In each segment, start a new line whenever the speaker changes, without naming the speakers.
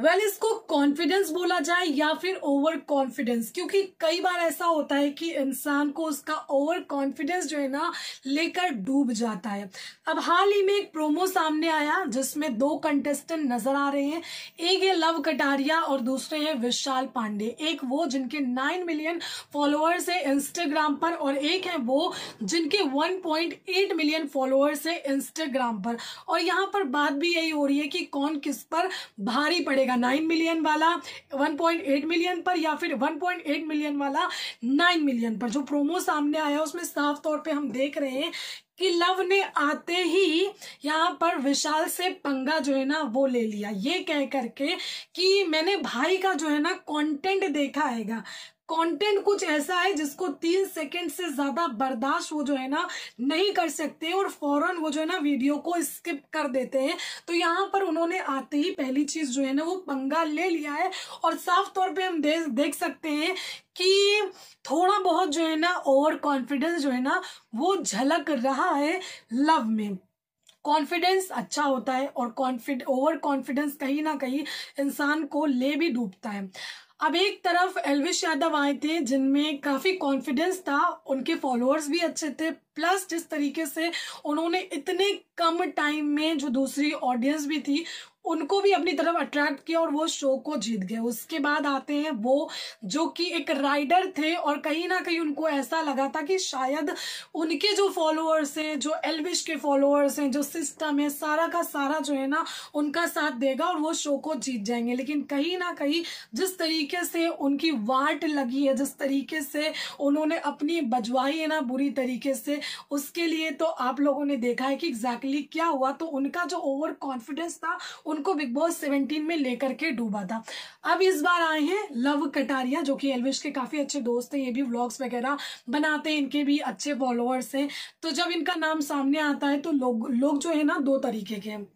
well well, इसको confidence बोला जाए या फिर ओवर कॉन्फिडेंस क्योंकि कई बार ऐसा होता है कि इंसान को उसका ओवर कॉन्फिडेंस जो है ना लेकर डूब जाता है अब हाल ही में एक प्रोमो सामने आया जिसमें दो कंटेस्टेंट नजर आ रहे हैं एक है लव कटारिया और दूसरे हैं विशाल पांडे एक वो जिनके नाइन मिलियन फॉलोअर्स है इंस्टाग्राम पर और एक है वो जिनके वन मिलियन फॉलोअर्स है इंस्टाग्राम पर और यहाँ पर बात भी यही हो रही है कि कौन किस पर भारी पड़ेगा रहेगा नाइन मिलियन वाला वन पॉइंट एट मिलियन पर या फिर वन पॉइंट एट मिलियन वाला नाइन मिलियन पर जो प्रोमो सामने आया उसमें साफ तौर पे हम देख रहे हैं कि लव ने आते ही यहाँ पर विशाल से पंगा जो है ना वो ले लिया ये कह करके कि मैंने भाई का जो है ना कंटेंट देखा हैगा कंटेंट कुछ ऐसा है जिसको तीन सेकंड से ज्यादा बर्दाश्त वो जो है ना नहीं कर सकते और फौरन वो जो है ना वीडियो को स्किप कर देते हैं तो यहाँ पर उन्होंने आते ही पहली चीज जो है ना वो पंगा ले लिया है और साफ तौर पे हम दे, देख सकते हैं कि थोड़ा बहुत जो है ना ओवर कॉन्फिडेंस जो है ना वो झलक रहा है लव में कॉन्फिडेंस अच्छा होता है और कॉन्फिड ओवर कॉन्फिडेंस कहीं ना कहीं इंसान को ले भी डूबता है अब एक तरफ एलविश यादव आए थे जिनमें काफी कॉन्फिडेंस था उनके फॉलोअर्स भी अच्छे थे प्लस जिस तरीके से उन्होंने इतने कम टाइम में जो दूसरी ऑडियंस भी थी उनको भी अपनी तरफ अट्रैक्ट किया और वो शो को जीत गए उसके बाद आते हैं वो जो कि एक राइडर थे और कहीं ना कहीं उनको ऐसा लगा था कि शायद उनके जो फॉलोअर्स हैं जो एलविश के फॉलोअर्स हैं जो सिस्टम है सारा का सारा जो है ना उनका साथ देगा और वो शो को जीत जाएंगे लेकिन कहीं ना कहीं जिस तरीके से उनकी वाट लगी है जिस तरीके से उन्होंने अपनी बजवाई है ना बुरी तरीके से उसके लिए तो आप लोगों ने देखा है कि एग्जैक्टली exactly क्या हुआ तो उनका जो ओवर कॉन्फिडेंस था उनको बिग बॉस सेवनटीन में लेकर के डूबा था अब इस बार आए हैं लव कटारिया जो कि एलविश के काफ़ी अच्छे दोस्त हैं ये भी व्लॉग्स वगैरह बनाते हैं इनके भी अच्छे फॉलोअर्स हैं तो जब इनका नाम सामने आता है तो लोग लो जो है ना दो तरीके के हैं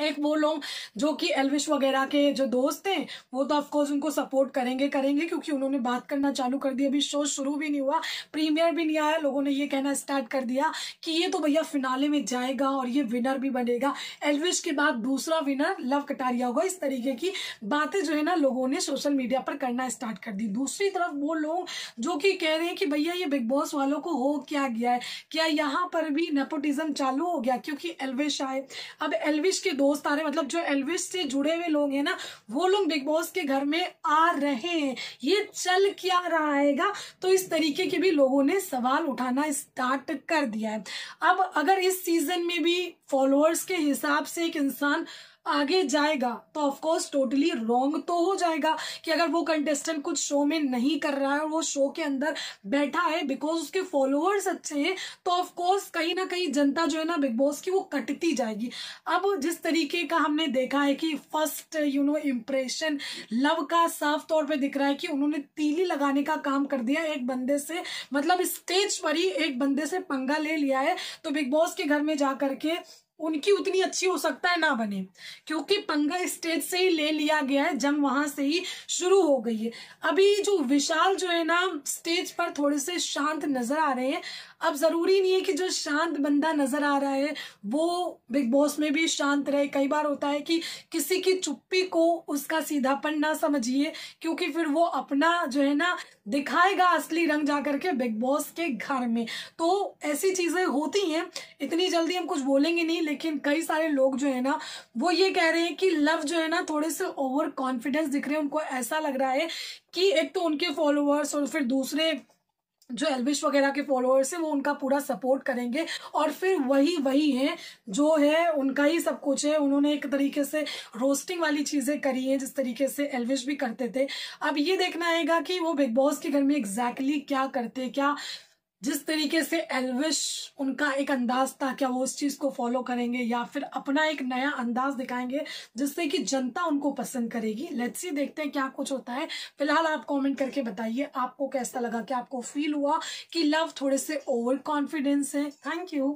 एक वो लोग जो कि एलविश वगैरह के जो दोस्त हैं वो तो ऑफकोर्स उनको सपोर्ट करेंगे करेंगे क्योंकि उन्होंने बात करना चालू कर दिया अभी शो शुरू भी नहीं हुआ प्रीमियर भी नहीं आया लोगों ने ये कहना स्टार्ट कर दिया कि ये तो भैया फिनाले में जाएगा और ये विनर भी बनेगा एलविश के बाद दूसरा विनर लव कटारिया होगा इस तरीके की बातें जो है ना लोगों ने सोशल मीडिया पर करना स्टार्ट कर दी दूसरी तरफ वो लोग जो कि कह रहे हैं कि भैया ये बिग बॉस वालों को हो क्या गया है क्या यहाँ पर भी नेपोटिज्म चालू हो गया क्योंकि एलविश आए अब एलविश के दोस्त आ रहे मतलब जो एलविश से जुड़े हुए लोग हैं ना वो लोग बिग बॉस के घर में आ रहे हैं ये चल क्या रहा है तो इस तरीके के भी लोगों ने सवाल उठाना स्टार्ट कर दिया है अब अगर इस सीजन में भी फॉलोअर्स के हिसाब से एक इंसान आगे जाएगा तो ऑफकोर्स टोटली रॉन्ग तो हो जाएगा कि अगर वो कंटेस्टेंट कुछ शो में नहीं कर रहा है और वो शो के अंदर बैठा है बिकॉज उसके फॉलोअर्स अच्छे हैं तो ऑफकोर्स कहीं ना कहीं जनता जो है ना बिग बॉस की वो कटती जाएगी अब जिस तरीके का हमने देखा है कि first you know impression Luv का साफ तौर पर दिख रहा है कि उन्होंने तीली लगाने का काम कर दिया एक बंदे से मतलब स्टेज पर ही एक बंदे से पंगा ले लिया है तो बिग बॉस के घर में जा करके उनकी उतनी अच्छी हो सकता है ना बने क्योंकि पंगा स्टेज से ही ले लिया गया है जंग वहां से ही शुरू हो गई है अभी जो विशाल जो है ना स्टेज पर थोड़े से शांत नजर आ रहे हैं अब जरूरी नहीं है कि जो शांत बंदा नजर आ रहा है वो बिग बॉस में भी शांत रहे कई बार होता है कि किसी की चुप्पी को उसका सीधापन ना समझिए क्योंकि फिर वो अपना जो है ना दिखाएगा असली रंग जा करके बिग बॉस के घर में तो ऐसी चीजें होती हैं इतनी जल्दी हम कुछ बोलेंगे नहीं लेकिन कई सारे लोग जो है ना वो ये कह रहे हैं कि लव जो है ना थोड़े से ओवर कॉन्फिडेंस दिख रहे हैं उनको ऐसा लग रहा है कि एक तो उनके फॉलोअर्स और फिर दूसरे जो एलविश वगैरह के फॉलोअर्स हैं वो उनका पूरा सपोर्ट करेंगे और फिर वही वही हैं जो है उनका ही सब कुछ है उन्होंने एक तरीके से रोस्टिंग वाली चीज़ें करी हैं जिस तरीके से एलविश भी करते थे अब ये देखना आएगा कि वो बिग बॉस के घर में एग्जैक्टली exactly क्या करते क्या जिस तरीके से एलविश उनका एक अंदाज था क्या वो उस चीज़ को फॉलो करेंगे या फिर अपना एक नया अंदाज दिखाएंगे जिससे कि जनता उनको पसंद करेगी लेट्स ही देखते हैं क्या कुछ होता है फिलहाल आप कमेंट करके बताइए आपको कैसा लगा क्या आपको फील हुआ कि लव थोड़े से ओवर कॉन्फिडेंस है थैंक यू